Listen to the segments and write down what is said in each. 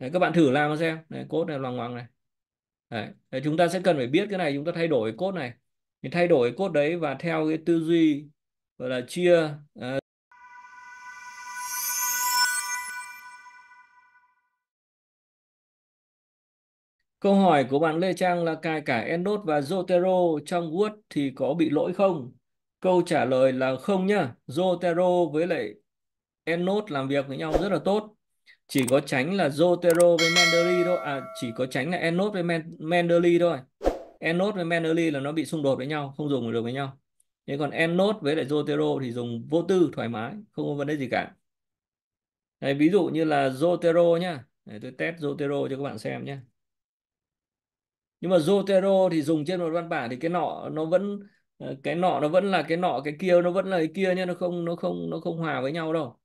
Đấy, các bạn thử làm xem đấy, cốt này loằng ngoằng này đấy. đấy, chúng ta sẽ cần phải biết cái này chúng ta thay đổi cốt này mình thay đổi cốt đấy và theo cái tư duy gọi là chia uh, Câu hỏi của bạn Lê Trang là cài cả Endot và Zotero trong Word thì có bị lỗi không? Câu trả lời là không nhá. Zotero với lại Endnote làm việc với nhau rất là tốt chỉ có tránh là Zotero với Mendeley thôi à chỉ có tránh là Enos với Men Mendeley thôi Enos với Mendeley là nó bị xung đột với nhau không dùng được với nhau thế còn Enos với lại Zotero thì dùng vô tư thoải mái không có vấn đề gì cả Đấy, ví dụ như là Zotero nhá Đấy, tôi test Zotero cho các bạn xem nhé nhưng mà Zotero thì dùng trên một văn bản thì cái nọ nó vẫn ờ, cái nọ nó vẫn là cái nọ cái kia nó vẫn là cái kia nhé nó không nó không nó không hòa với nhau đâu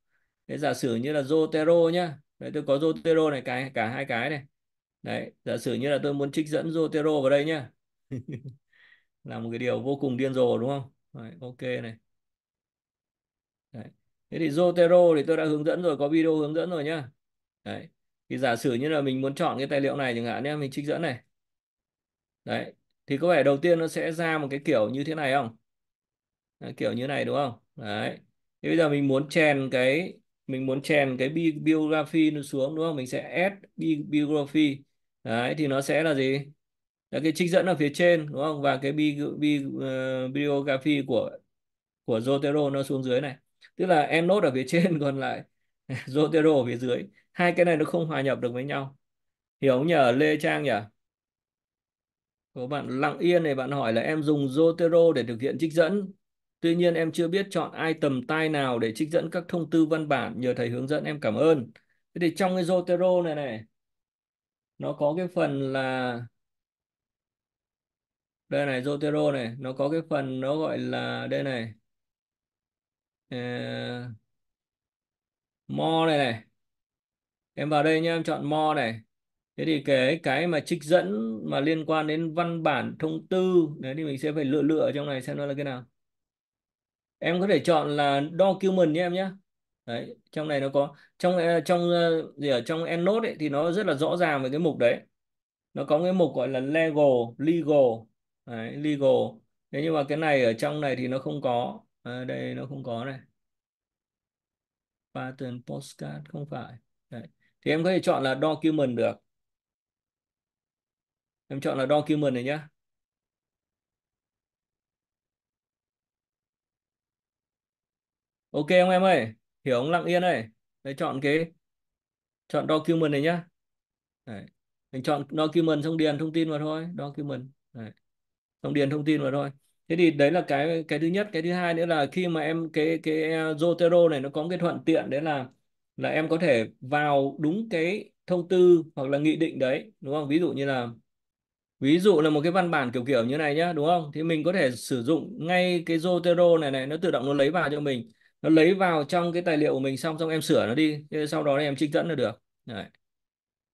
thế giả sử như là Zotero nhá đấy tôi có Zotero này cái cả hai cái này đấy giả sử như là tôi muốn trích dẫn Zotero vào đây nhá là một cái điều vô cùng điên rồ đúng không đấy, ok này đấy. thế thì Zotero thì tôi đã hướng dẫn rồi có video hướng dẫn rồi nhá đấy thì giả sử như là mình muốn chọn cái tài liệu này chẳng hạn nhé mình trích dẫn này đấy thì có vẻ đầu tiên nó sẽ ra một cái kiểu như thế này không đấy, kiểu như này đúng không đấy thì bây giờ mình muốn chèn cái mình muốn chèn cái bi biography nó xuống đúng không mình sẽ add bi biography đấy thì nó sẽ là gì là cái trích dẫn ở phía trên đúng không và cái bi, bi uh, biography của của Zotero nó xuống dưới này tức là em nốt ở phía trên còn lại Zotero ở phía dưới hai cái này nó không hòa nhập được với nhau hiểu nhờ Lê Trang nhỉ có bạn Lặng Yên này bạn hỏi là em dùng Zotero để thực hiện trích dẫn Tuy nhiên em chưa biết chọn ai tầm tay nào để trích dẫn các thông tư văn bản, nhờ thầy hướng dẫn em cảm ơn. Thế thì trong cái Zotero này này, nó có cái phần là đây này Zotero này nó có cái phần nó gọi là đây này uh, ờ, more này này em vào đây nhé em chọn more này thế thì cái cái mà trích dẫn mà liên quan đến văn bản thông tư đấy thì mình sẽ phải lựa lựa trong này xem nó là cái nào em có thể chọn là document nhé em nhé đấy trong này nó có trong ờ, trong ờ, gì ở trong EndNote ấy, thì nó rất là rõ ràng về cái mục đấy nó có cái mục gọi là legal legal đấy, legal thế nhưng mà cái này ở trong này thì nó không có à, đây nó không có này pattern postcard không phải đấy. thì em có thể chọn là document được em chọn là document này nhé. ok không em ơi hiểu ông lặng yên ơi đấy chọn cái chọn document này nhá đấy. mình chọn document xong điền thông tin vào thôi document đấy. xong điền thông tin vào thôi thế thì đấy là cái cái thứ nhất cái thứ hai nữa là khi mà em cái cái à, Zotero này nó có cái thuận tiện đấy là là em có thể vào đúng cái thông tư hoặc là nghị định đấy đúng không ví dụ như là ví dụ là một cái văn bản kiểu kiểu như này nhá đúng không thì mình có thể sử dụng ngay cái Zotero này này nó tự động nó lấy vào cho mình nó lấy vào trong cái tài liệu của mình xong xong em sửa nó đi sau đó em trích dẫn là được Đấy.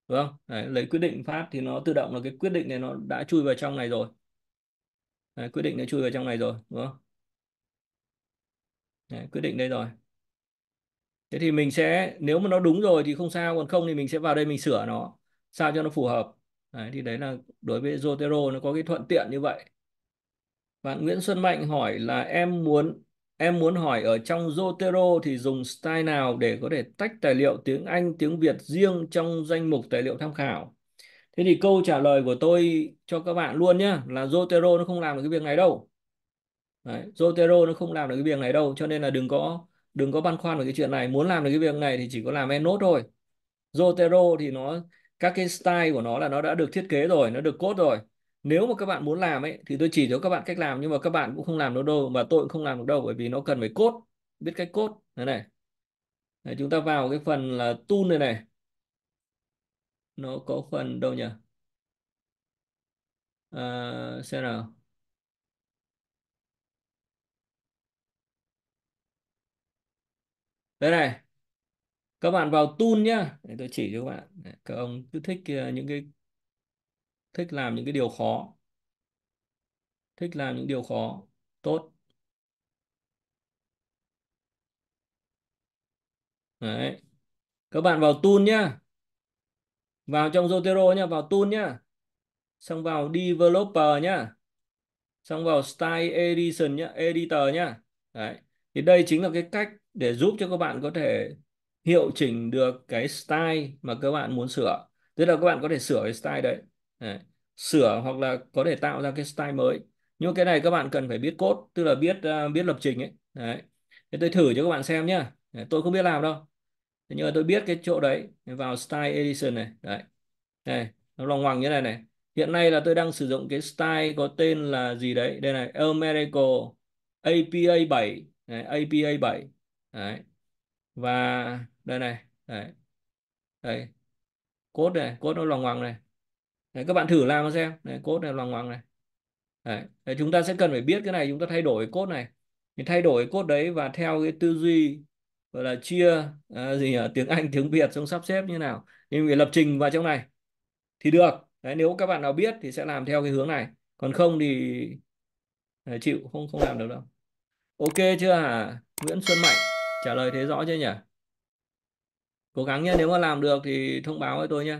đúng không Đấy, lấy quyết định phát thì nó tự động là cái quyết định này nó đã chui vào trong này rồi Đấy, quyết định đã chui vào trong này rồi đúng không Đấy, quyết định đây rồi thế thì mình sẽ nếu mà nó đúng rồi thì không sao còn không thì mình sẽ vào đây mình sửa nó sao cho nó phù hợp đấy, thì đấy là đối với Zotero nó có cái thuận tiện như vậy bạn Nguyễn Xuân Mạnh hỏi là em muốn Em muốn hỏi ở trong Zotero thì dùng style nào để có thể tách tài liệu tiếng Anh, tiếng Việt riêng trong danh mục tài liệu tham khảo? Thế thì câu trả lời của tôi cho các bạn luôn nhé là Zotero nó không làm được cái việc này đâu. Đấy, Zotero nó không làm được cái việc này đâu cho nên là đừng có đừng có băn khoăn về cái chuyện này. Muốn làm được cái việc này thì chỉ có làm EndNote thôi. Zotero thì nó các cái style của nó là nó đã được thiết kế rồi, nó được code rồi nếu mà các bạn muốn làm ấy thì tôi chỉ cho các bạn cách làm nhưng mà các bạn cũng không làm được đâu mà tôi cũng không làm được đâu bởi vì nó cần phải cốt biết cách cốt thế này Đấy, chúng ta vào cái phần là tool này này nó có phần đâu nhỉ à, xem nào đây này các bạn vào tool nhá để tôi chỉ cho các bạn các ông cứ thích ờ, những cái thích làm những cái điều khó thích làm những điều khó tốt đấy các bạn vào tool nhá vào trong Zotero nhá vào tool nhá xong vào developer nhá xong vào style edition nhá editor nhá đấy thì đây chính là cái cách để giúp cho các bạn có thể hiệu chỉnh được cái style mà các bạn muốn sửa tức là các bạn có thể sửa cái style đấy Đấy. sửa hoặc là có thể tạo ra cái style mới nhưng cái này các bạn cần phải biết code tức là biết uh, biết lập trình ấy đấy thế tôi thử cho các bạn xem nhá đấy, tôi không biết làm đâu thế nhưng mà tôi biết cái chỗ đấy vào style edition này đấy này nó lòng hoàng như này này hiện nay là tôi đang sử dụng cái style có tên là gì đấy đây này Americo APA 7 này, APA 7 đấy và đây này đấy, đấy. cốt này code nó lòng hoàng này Đấy, các bạn thử làm mà xem Đấy, cốt này loang ngoằng này Đấy. Đấy, chúng ta sẽ cần phải biết cái này chúng ta thay đổi cốt này thì thay đổi cốt đấy và theo cái tư duy gọi là chia à, gì ở tiếng Anh tiếng Việt xong sắp xếp như nào nhưng phải lập trình vào trong này thì được đấy, nếu các bạn nào biết thì sẽ làm theo cái hướng này còn không thì à, chịu không không làm được đâu ok chưa hả Nguyễn Xuân Mạnh trả lời thế rõ chưa nhỉ cố gắng nhé nếu mà làm được thì thông báo với tôi nhé